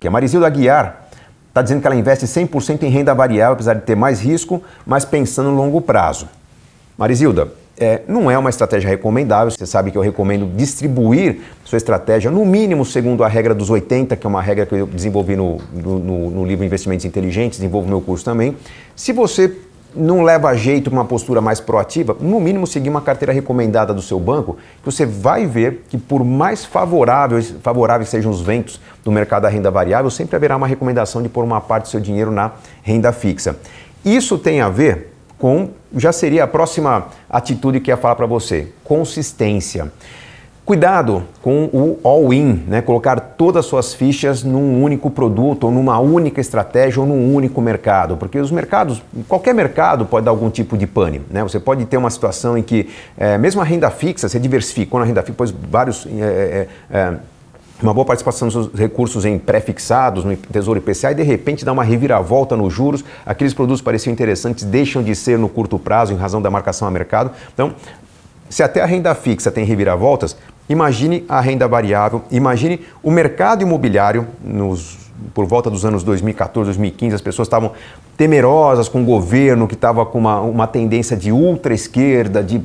que a é Marisilda Aguiar está dizendo que ela investe 100% em renda variável, apesar de ter mais risco, mas pensando no longo prazo. Marisilda, é, não é uma estratégia recomendável. Você sabe que eu recomendo distribuir sua estratégia, no mínimo segundo a regra dos 80, que é uma regra que eu desenvolvi no, no, no livro Investimentos Inteligentes, desenvolvo meu curso também. Se você não leva a jeito uma postura mais proativa, no mínimo seguir uma carteira recomendada do seu banco, que você vai ver que por mais favoráveis, favoráveis sejam os ventos do mercado da renda variável, sempre haverá uma recomendação de pôr uma parte do seu dinheiro na renda fixa. Isso tem a ver com, já seria a próxima atitude que ia falar para você, consistência. Cuidado com o all-in, né? colocar todas as suas fichas num único produto, ou numa única estratégia, ou num único mercado, porque os mercados, qualquer mercado pode dar algum tipo de pânico. Né? Você pode ter uma situação em que, é, mesmo a renda fixa, você diversificou na renda fixa, pôs vários. É, é, uma boa participação dos recursos em pré-fixados, no Tesouro IPCA, e de repente dá uma reviravolta nos juros, aqueles produtos pareciam interessantes deixam de ser no curto prazo em razão da marcação a mercado. Então, se até a renda fixa tem reviravoltas, Imagine a renda variável, imagine o mercado imobiliário nos, por volta dos anos 2014, 2015, as pessoas estavam temerosas com o governo que estava com uma, uma tendência de ultra-esquerda, de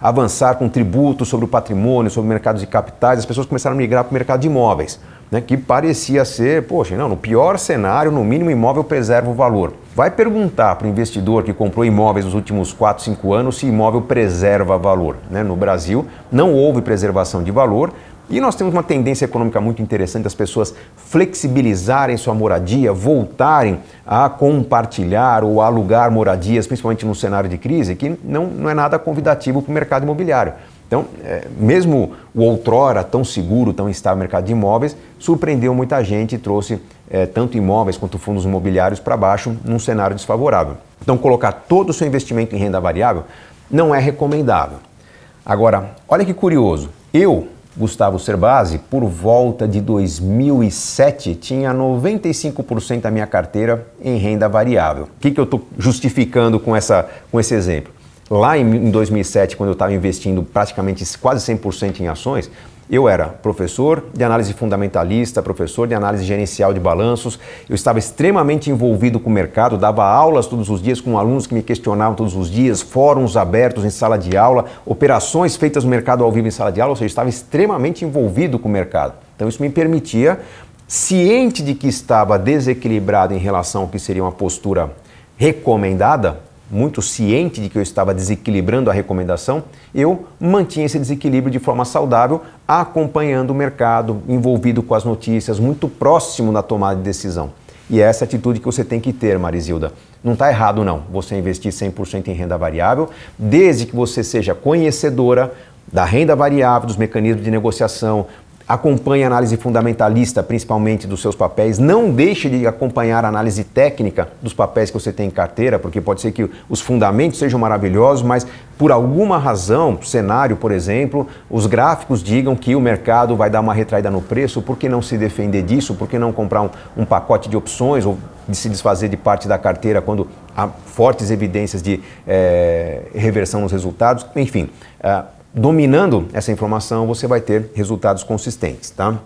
avançar com tributos sobre o patrimônio, sobre mercados de capitais, as pessoas começaram a migrar para o mercado de imóveis né, que parecia ser, poxa, não, no pior cenário, no mínimo imóvel preserva o valor. Vai perguntar para o investidor que comprou imóveis nos últimos 4, 5 anos se imóvel preserva valor. Né? No Brasil não houve preservação de valor, e nós temos uma tendência econômica muito interessante das pessoas flexibilizarem sua moradia, voltarem a compartilhar ou alugar moradias, principalmente no cenário de crise, que não, não é nada convidativo para o mercado imobiliário. Então, é, mesmo o outrora tão seguro, tão estável mercado de imóveis, surpreendeu muita gente e trouxe é, tanto imóveis quanto fundos imobiliários para baixo num cenário desfavorável. Então, colocar todo o seu investimento em renda variável não é recomendável. Agora, olha que curioso. Eu, Gustavo Cerbasi, por volta de 2007, tinha 95% da minha carteira em renda variável. O que, que eu estou justificando com, essa, com esse exemplo? Lá em 2007, quando eu estava investindo praticamente quase 100% em ações, eu era professor de análise fundamentalista, professor de análise gerencial de balanços, eu estava extremamente envolvido com o mercado, dava aulas todos os dias com alunos que me questionavam todos os dias, fóruns abertos em sala de aula, operações feitas no mercado ao vivo em sala de aula, ou seja, eu estava extremamente envolvido com o mercado. Então isso me permitia, ciente de que estava desequilibrado em relação ao que seria uma postura recomendada, muito ciente de que eu estava desequilibrando a recomendação, eu mantinha esse desequilíbrio de forma saudável, acompanhando o mercado, envolvido com as notícias, muito próximo na tomada de decisão. E essa é essa atitude que você tem que ter, Marizilda. Não está errado, não, você investir 100% em renda variável, desde que você seja conhecedora da renda variável, dos mecanismos de negociação, acompanhe a análise fundamentalista, principalmente dos seus papéis. Não deixe de acompanhar a análise técnica dos papéis que você tem em carteira, porque pode ser que os fundamentos sejam maravilhosos, mas por alguma razão, cenário, por exemplo, os gráficos digam que o mercado vai dar uma retraída no preço, por que não se defender disso? Por que não comprar um, um pacote de opções ou de se desfazer de parte da carteira quando há fortes evidências de é, reversão nos resultados? Enfim. Uh, dominando essa informação, você vai ter resultados consistentes, tá?